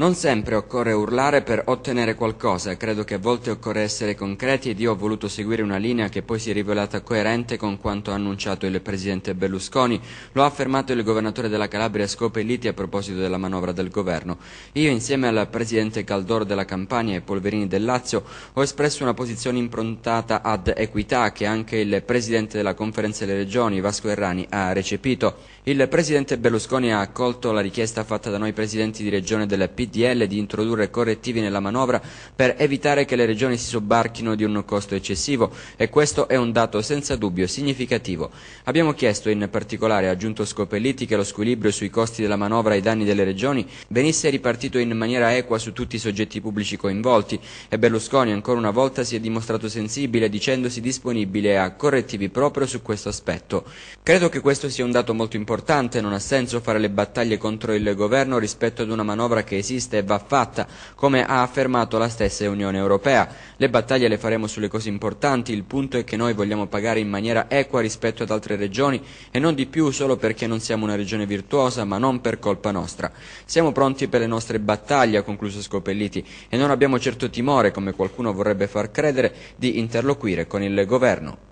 Non sempre occorre urlare per ottenere qualcosa, credo che a volte occorre essere concreti ed io ho voluto seguire una linea che poi si è rivelata coerente con quanto ha annunciato il presidente Berlusconi, lo ha affermato il governatore della Calabria Scopelliti a proposito della manovra del governo. Io insieme al presidente Caldoro della Campania e Polverini del Lazio ho espresso una posizione improntata ad equità che anche il presidente della Conferenza delle Regioni Vasco Errani ha recepito. Il presidente Berlusconi ha accolto la richiesta fatta da noi presidenti di regione del PD PDL di introdurre correttivi nella manovra per evitare che le regioni si sobbarchino di un costo eccessivo e questo è un dato senza dubbio significativo. Abbiamo chiesto in particolare a Giunto Scopelliti che lo squilibrio sui costi della manovra ai danni delle regioni venisse ripartito in maniera equa su tutti i soggetti pubblici coinvolti e Berlusconi ancora una volta si è dimostrato sensibile dicendosi disponibile a correttivi proprio su questo aspetto. Credo che questo sia un dato molto importante, non ha senso fare le battaglie contro il governo rispetto ad una manovra che esiste esiste e va fatta, come ha affermato la stessa Unione Europea. Le battaglie le faremo sulle cose importanti, il punto è che noi vogliamo pagare in maniera equa rispetto ad altre regioni e non di più solo perché non siamo una regione virtuosa, ma non per colpa nostra. Siamo pronti per le nostre battaglie, ha concluso Scopelliti, e non abbiamo certo timore, come qualcuno vorrebbe far credere, di interloquire con il governo.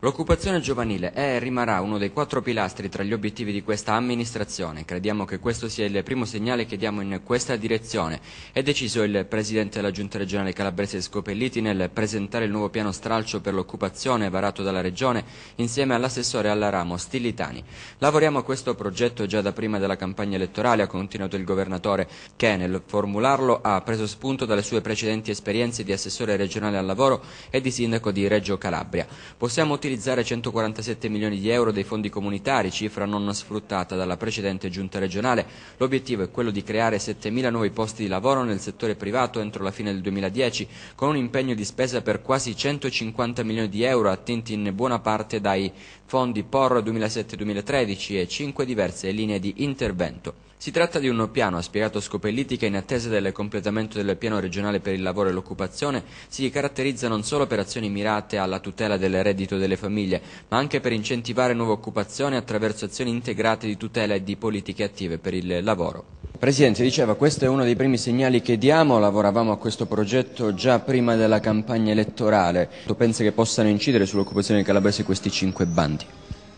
L'occupazione giovanile è e rimarrà uno dei quattro pilastri tra gli obiettivi di questa amministrazione. Crediamo che questo sia il primo segnale che diamo in questa direzione. È deciso il Presidente della Giunta regionale calabrese Scopelliti nel presentare il nuovo piano stralcio per l'occupazione varato dalla Regione insieme all'assessore alla Ramo Stillitani. Lavoriamo a questo progetto già da prima della campagna elettorale, ha continuato il Governatore, che nel formularlo ha preso spunto dalle sue precedenti esperienze di assessore regionale al lavoro e di sindaco di Reggio Calabria. Possiamo utilizzare 147 milioni di euro dei fondi comunitari, cifra non sfruttata dalla precedente giunta regionale. L'obiettivo è quello di creare 7 mila nuovi posti di lavoro nel settore privato entro la fine del 2010, con un impegno di spesa per quasi 150 milioni di euro, attenti in buona parte dai fondi POR 2007-2013 e cinque diverse linee di intervento. Si tratta di un piano, ha spiegato Scopellitti, che in attesa del completamento del piano regionale per il lavoro e l'occupazione si caratterizza non solo per azioni mirate alla tutela del reddito delle famiglie, ma anche per incentivare nuova occupazione attraverso azioni integrate di tutela e di politiche attive per il lavoro. Presidente, diceva questo è uno dei primi segnali che diamo, lavoravamo a questo progetto già prima della campagna elettorale. Tu pensi che possano incidere sull'occupazione calabrese questi cinque bandi?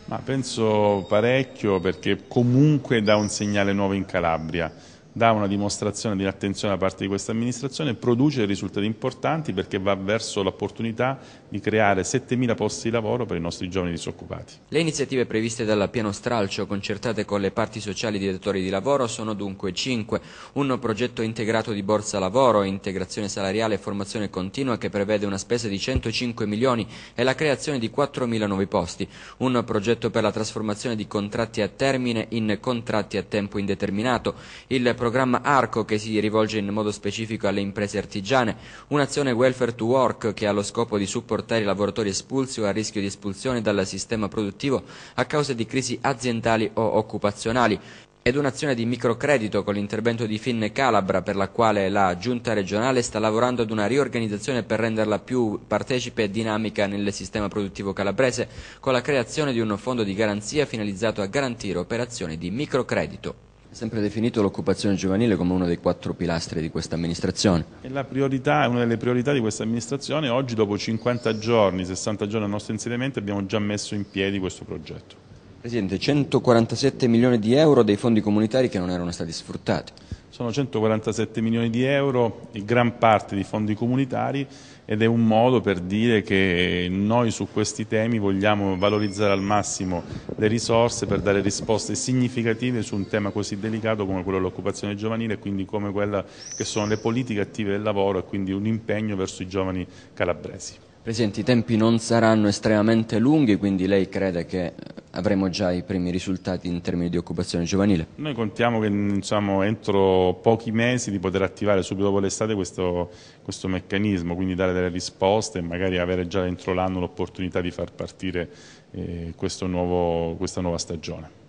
Ma penso parecchio perché comunque dà un segnale nuovo in Calabria dà una dimostrazione di attenzione da parte di questa amministrazione, produce risultati importanti perché va verso l'opportunità di creare 7.000 posti di lavoro per i nostri giovani disoccupati. Le iniziative previste dal piano stralcio concertate con le parti sociali di datori di lavoro sono dunque 5. Un progetto integrato di borsa lavoro, integrazione salariale e formazione continua che prevede una spesa di 105 milioni e la creazione di 4.000 nuovi posti. Un progetto per la trasformazione di contratti a termine in contratti a tempo indeterminato. Il programma ARCO che si rivolge in modo specifico alle imprese artigiane, un'azione welfare to work che ha lo scopo di supportare i lavoratori espulsi o a rischio di espulsione dal sistema produttivo a causa di crisi aziendali o occupazionali ed un'azione di microcredito con l'intervento di Finne Calabra per la quale la giunta regionale sta lavorando ad una riorganizzazione per renderla più partecipe e dinamica nel sistema produttivo calabrese con la creazione di un fondo di garanzia finalizzato a garantire operazioni di microcredito. È sempre definito l'occupazione giovanile come uno dei quattro pilastri di questa amministrazione. È, priorità, una delle priorità di questa amministrazione. Oggi, dopo 50 giorni, 60 giorni al nostro insediamento, abbiamo già messo in piedi questo progetto. Presidente, 147 milioni di euro dei fondi comunitari che non erano stati sfruttati. Sono 147 milioni di euro, in gran parte di fondi comunitari ed è un modo per dire che noi su questi temi vogliamo valorizzare al massimo le risorse per dare risposte significative su un tema così delicato come quello dell'occupazione giovanile e quindi come quella che sono le politiche attive del lavoro e quindi un impegno verso i giovani calabresi. Presidente, i tempi non saranno estremamente lunghi, quindi lei crede che eh, avremo già i primi risultati in termini di occupazione giovanile? Noi contiamo che diciamo, entro pochi mesi di poter attivare subito dopo l'estate questo, questo, meccanismo, quindi dare delle risposte e magari avere già entro l'anno l'opportunità di far partire eh, nuovo, questa nuova stagione.